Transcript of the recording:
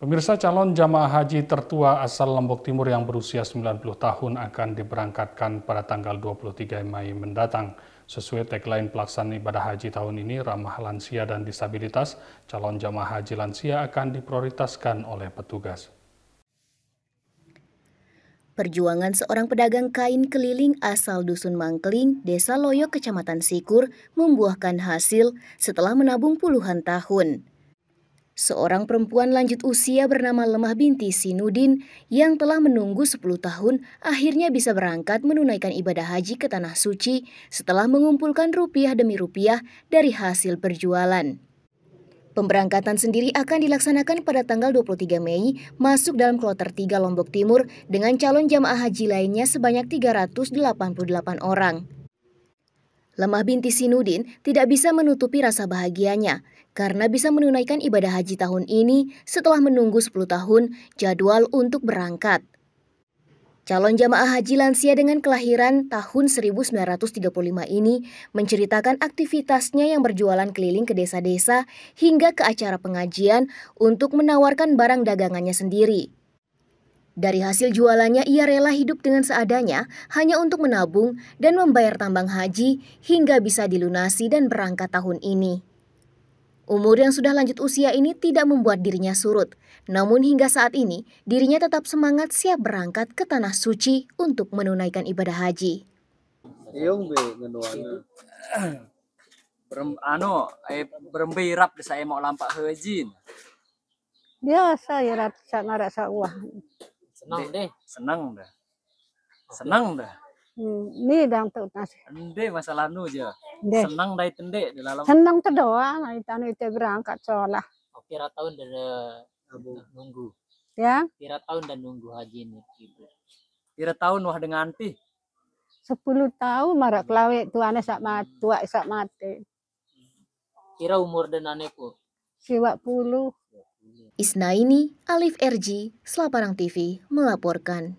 Pemirsa calon jamaah haji tertua asal Lombok Timur yang berusia 90 tahun akan diberangkatkan pada tanggal 23 Mei mendatang. Sesuai tagline pelaksanaan ibadah haji tahun ini, ramah lansia dan disabilitas, calon jamaah haji lansia akan diprioritaskan oleh petugas. Perjuangan seorang pedagang kain keliling asal Dusun Mangkeling, Desa Loyo, Kecamatan Sikur, membuahkan hasil setelah menabung puluhan tahun seorang perempuan lanjut usia bernama Lemah binti Sinudin yang telah menunggu 10 tahun akhirnya bisa berangkat menunaikan ibadah haji ke Tanah Suci setelah mengumpulkan rupiah demi rupiah dari hasil perjualan. Pemberangkatan sendiri akan dilaksanakan pada tanggal 23 Mei masuk dalam kloter 3 Lombok Timur dengan calon jamaah haji lainnya sebanyak 388 orang. Lemah binti Sinudin tidak bisa menutupi rasa bahagianya karena bisa menunaikan ibadah haji tahun ini setelah menunggu 10 tahun jadwal untuk berangkat. Calon jamaah haji lansia dengan kelahiran tahun 1935 ini menceritakan aktivitasnya yang berjualan keliling ke desa-desa hingga ke acara pengajian untuk menawarkan barang dagangannya sendiri. Dari hasil jualannya, ia rela hidup dengan seadanya hanya untuk menabung dan membayar tambang haji hingga bisa dilunasi dan berangkat tahun ini. Umur yang sudah lanjut usia ini tidak membuat dirinya surut. Namun hingga saat ini, dirinya tetap semangat siap berangkat ke Tanah Suci untuk menunaikan ibadah haji. Iya, anu, eh, saya mau lampak hajin. Biasa ya, rasa rasa uang. Senang deh. Senang dah. Senang dah. Ini hmm, dalam tu nasi. Ende masalah nu aja. Senang dah tende di dalam. Senang tu doa, nanti tanu itu berangkat sekolah. Oh, kira tahun dan nunggu. Ya. Kira tahun dan nunggu haji ini. Kira tahun wah dengan anti. Sepuluh tahun marak lawe tuane sak mati, hmm. tua sak mati. Kira umur dan aneku? Siwak puluh. Ya. Isnaini Alif RG, Selaparang TV melaporkan.